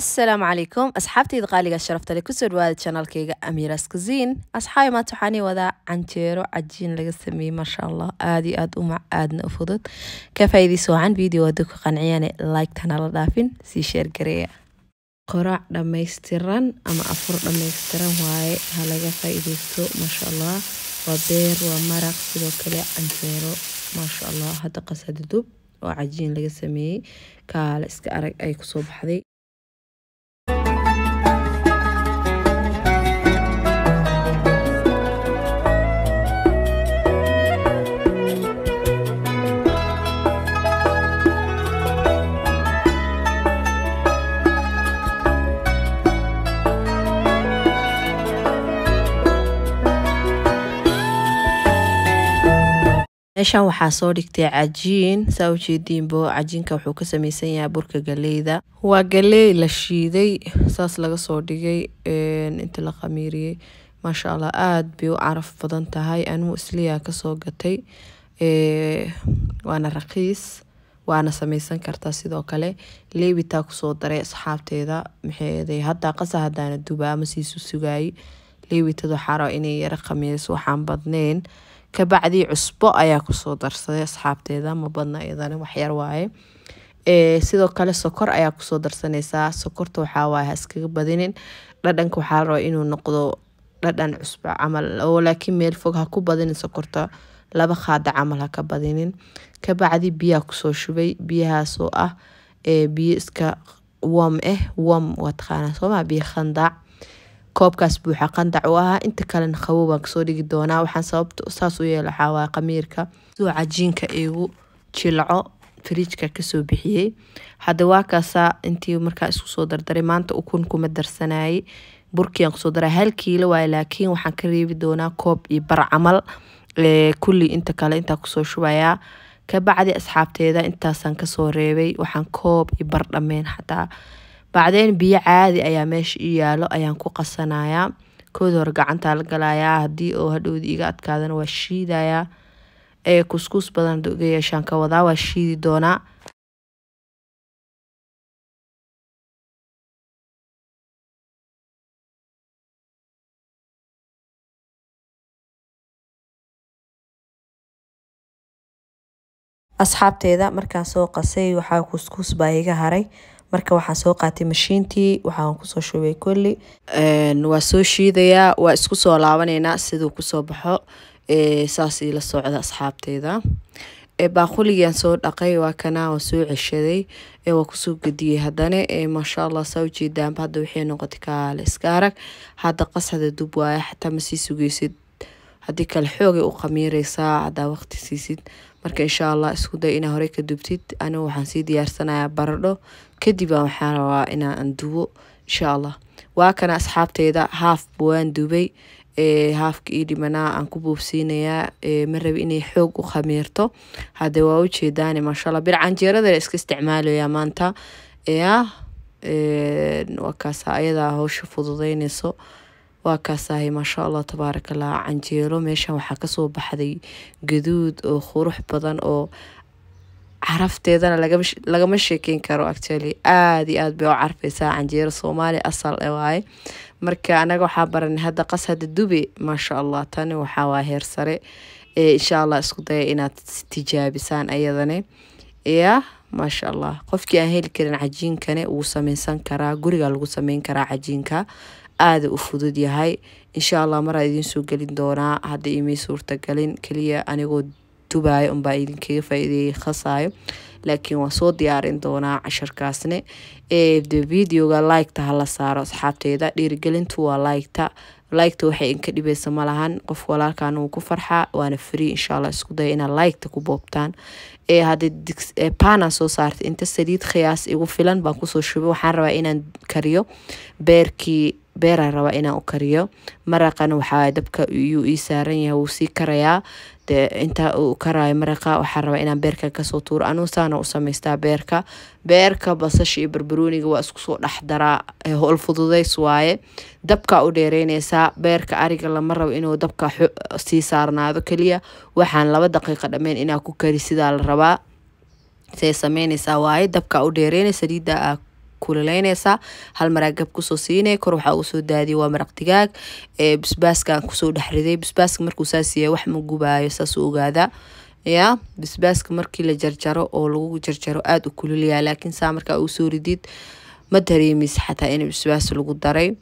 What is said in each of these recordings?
asalaamu calaykum asxaabtayda qaaliga sharaftale kusoo dhawaada janaalkayga amiiras kusiin asxaabi maanta waxaani wadaa canjeero cajiin laga sameeyey maasha allah aada iyo aada u mac aadna u fudud ka faa'iidaysa wacan video hadduu ku qanciyaane like-tana la dhaafin sii sheergareeya qoraac dhammaystiran ama afur dhammaystiran waaye ha laga faa'iidaysto maasha allah waa beer waa maraq sidoo kale canjeero maasha allah hadda qasadudub oo cajiin laga sameeyey kaala iska arag ay kusoo baxday meeshan waxaa soo dhigtay cajiin saa ujeediinbo cajiinka wuxuu ka sameysan yahay burka galeyda waa galey la shiiday saas laga soo dhigay inta la khamiiriyey maasha allah aada bay u caraf badan tahay anuu isliyaa kasoo gatay waana raqiis waana samaysan kartaa sidoo kale leebitaa kusoo daray asxaabteeda maxay haddaa qasa hadaana duba ama siisu sugaay leebitadu xaro inay yara khamiiris waxaan badneyn kabacdi cusbo ayaa kusoo darsaday asxaabteeda ma badna iyadana waxyar waaye sidoo kale sokor ayaa kusoo darsanaysaa sokorta waxaawaay haiskaga badinin dhadhanka waxaa raba inuu noqdo dhadhan cusbo camal oo laakiin meel fog ha ku badinin sokorta laba khaada camal ha ka badinin kabacdi biyaa kusoo shubay biyahaasoo ah biyo iska wom ah eh, wom waa soomaa biyo khandaac koobkaas buuxa qandac inta kalena qabow baan kasoo dhigi doonaa waxaan sababta saas u yeela xaawaa qamiirka sidoo cajiinka igu jilco frijka kasoo bixiyey hadda waa kaasaa intii markaa isku soo dardaray maanta ukun kuma darsanayay burkian kusoo daraa hal kiilo waay laakiin waxaan ka reebi doonaa koob iyo bar camal kulli inta kale intaa kusoo shubayaa kabacdi asxaabteeda intaasaan kasoo reebay waxaan koob iyo bar dhameen xataa bacdeen biyo caadi ayaa meesha ii yaalo ayaan ku qasanayaa kooda hore gacantaa la galayaa haddii oo hadhowda iga adkaadana waa shiidayaa ee kuskuus badan ga yeeshaan ka wadaa waa shiidi doonaa asxaabteeda markaan soo qasay waxaa kuskuus baa iga haray marka waxaan soo qaatay mashiintii waxaan kusoo shubay kolli waa soo shiidayaa waa isku soo laabanaynaa siduu kusoo baxo saas ila socda asxaabteyda baaquligiyaan soo dhaqay waa kana waa soo ceshaday waa kusoo gediyey haddana maasha allah saa ujeedaanba hadda waxay noqotay kaale iska arag hadda qasada dub waaya xataa ma sii sugeysid haddii kale xoogay u qamiireysaa haddaa waqti siisid marka insha allah isku day inaa horey ka dubtid anigu waxaan sii diyaarsanayaa baradho kadib waxaan rabaa inaan dubo insha allah waa kana asxaabteeda haaf waan dubay haafka io dhimanaa aan ku buubsiinayaa ma rabi inay xoog u khamiirto hadde waa ujeedaane maashalla bir canjeerada la iska isticmaalaya maanta ya ah, waa kaasa ayadaa howsha fududeyneyso waa kaasahay maasha allah tabaaraka allah canjeelo meeshan waxaa kasoo baxday gaduud oo qurux badan oo carafteedana lagama sheekeyn karo actually aada iyo aad bay u carfaysaa canjeero soomaali asal eh waaye marka anaga waxaa baranay hadda qas hadda dube maasha allah tani waxaa waa heer sare ee insha allah isku daya inaad tijaabisaan ayadane ya maasha allah qofkii aan heli karin cajiinkane wuu sameysan karaa gurigaa lagu sameyn karaa cajiinka aada u fudud yahay insha allah maraa idin soo gelin doonaa hadda imay suurtagalin keliya anigoo dubayo unbaa idinkaga faa'iideeyey khasaayo laakiin waan soo diyaarin doonaa casharkaasne videoga like hala saaro asxaabteeda dhiirigelintu waa like-ta waxay inka dhibaysa ma qof walaalkaana wuu ku farxaa waana free insha isku daya inaad like ku boobtaan ee hadda soo saartay inta saliid khiyaas igu filan baan kusoo shubay waxaan rabaa inaan kariyo beerkii beeraan rabaa inaan u kariyo maraqan waxaa dabka yuu ii saaran yahay wuu sii karayaa dee intaa uu karaayo maraqa waxaa rabaa inaan beerkan kasoo tuuro anuu saana u samaystaa beerka beerka basasha iyo barbarooniga waa iskusoo soo dhex daraa hol fududays waaye dabkaa u dheereynaysaa beerka ariga lama rabo inuu dabka sii saarnaado keliya waxaan laba daqiiqa dhammeyn inaa ku kari sidaa la rabaa see samaynaysaa waaye dabkaa u dheereynay saliidda kuleyneysaa hal maraa gab kusoo siinay kor waxaa uga daadiya waa maraq digaag bisbaaskan kusoo dhexriday bisbaaska markuu saasiya wax ma gubaayo saasuu ogaada ya bisbaaska markii la jarjaro oo lagu jarjaro aada u kululayaa laakiin saa markaa ugu soo ridid ma dareemis xataa in bisbaas lagu daray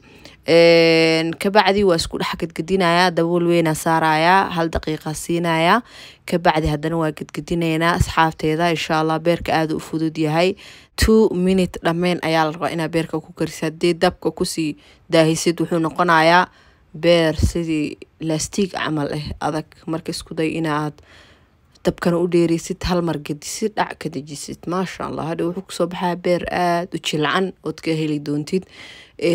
kabacdi waa isku dhex gedgedinayaa dabool weyna saarayaa hal daqiiqa siinayaa kabacdi haddana waa gedgedinaynaa asxaabteeda insha allah beerka aada u fudud yahay two minute dhammeyn ayaa la rabaa inaa beerka ku karisid haddii dabka kusii daahisid wuxuu noqonayaa beer sidii lastiig camal eh adag marka isku day inaad dabkana u dheereysid halmar mar gedisid dhac ka dejisid maasha allah hadhe wuxuu kusoo baxaa beer aada u jilcan ood ka heli doontid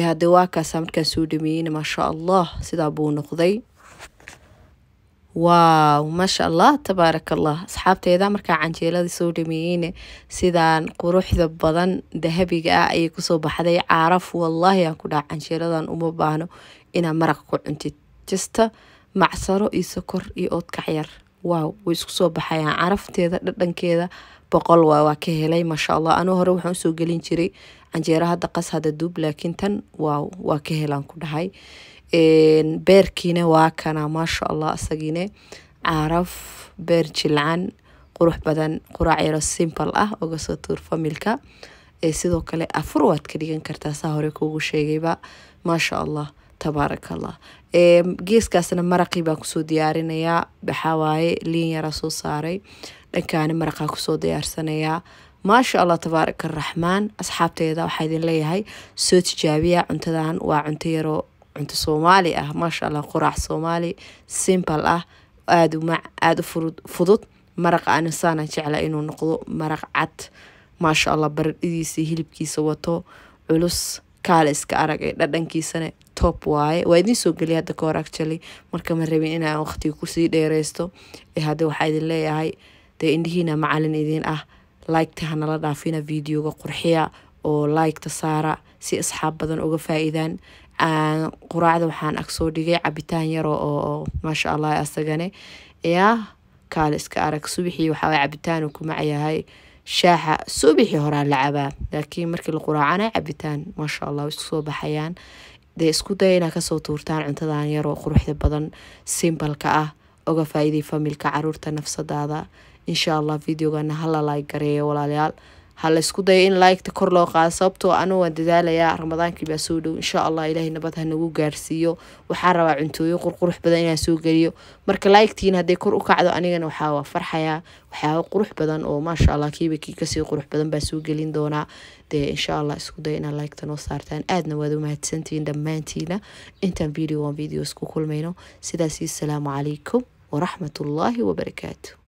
hadde waa markaan soo dhameeyeyna maasha allah sidaa buu noqday waaw maasha allah tabaaraka allah asxaabteeda markaa canjeeladii soo dhameeyeyna sidaan quruxda badan dahabiga ah ayay kusoo baxday caraf wallaahi aan ku dhaha canjeeladan uma baahno inaa maraq ku cuntid jasta macsaro iyo sokor iyo oodkac yar waaw wuu isku soo baxayaan carafteeda dhadhankeeda boqol waa waa ka helay maasha allah anuu hore waxaan usoo gelin jiray canjeero hadda qas hadda duub laakiin tan waaw waa ka helaan ku dhahay beerkiina waa kana maasha allah asagiine caraf beer jilcan qurux badan quraac yaro simple ah uga soo tuur familka sidoo kale afur waad ka dhigan kartaa saa hore kuugu sheegayba maasha allah tabaaraka allah geeskaasna maraqii baan kusoo diyaarinayaa baxawaaye liin yaraa soo saaray dhankaani maraqaa kusoo diyaarsanayaa maasha allah tabaaraka araxmaan asxaabteeda waxaa idin leeyahay soo tijaabiya cuntadan waa cunto yaroo cunto soomaali ah maasha allah quraac soomaali simbal ah aada umac aada u fudud maraqa aan insaana jecla inuu noqdo maraq cad maasha allah baradhidiisa hilibkiisa wato culus kaale iska aragay dhadhankiisane top waaye waa idiin soo geliya hadda kahor actually marka ma rabin inaan waqtiga kusii dheereysto ee eh, hadda waxaa idin leeyahay dee indhihiina macalin idiin ah liketa hanala dhaafina videoga qurxiya oo liketa saara si asxaab badan uga faa-iidaan quraacda waxaan ag soo dhigay cabitaan yaro oo maasha allah asagane yaa kaale arag subixii waxaa cabitaanu kuma cayahay shaaxa subixii horaa la cabaa laakiin markii la quraacana cabitaan maasha allah isku soo baxayaan dee isku daya inaa kasoo tuurtaan cuntadan yaroo quruxda badan simbalka ah oga faa familka caruurta nafsadaada insha allah videogana hala laay gareeyo walaalayaal ha la dayo in laygta kor loo qaado sababtoo ah ana waan dadaalayaa ramadaankii baa soo dhow insha allah ilaahay nabad ha gaarsiiyo waxaa rabaa cuntooyin qurqurux badan inaan soo geliyo marka laygtiin hadday kor u kacdo anigana waxaa waa farxayaa waxyaaba qurux badan oo maasha allah kiiba kasii qurux badan baa soo gelin doonaa dee insha allah isku dayo inaad laygta noo saartaan aadna waad umahadsantihiin dhammaantiina intaan video aan videos ku kulmayno sidaasi asalaamu calaykum waraxmat wabarakaatu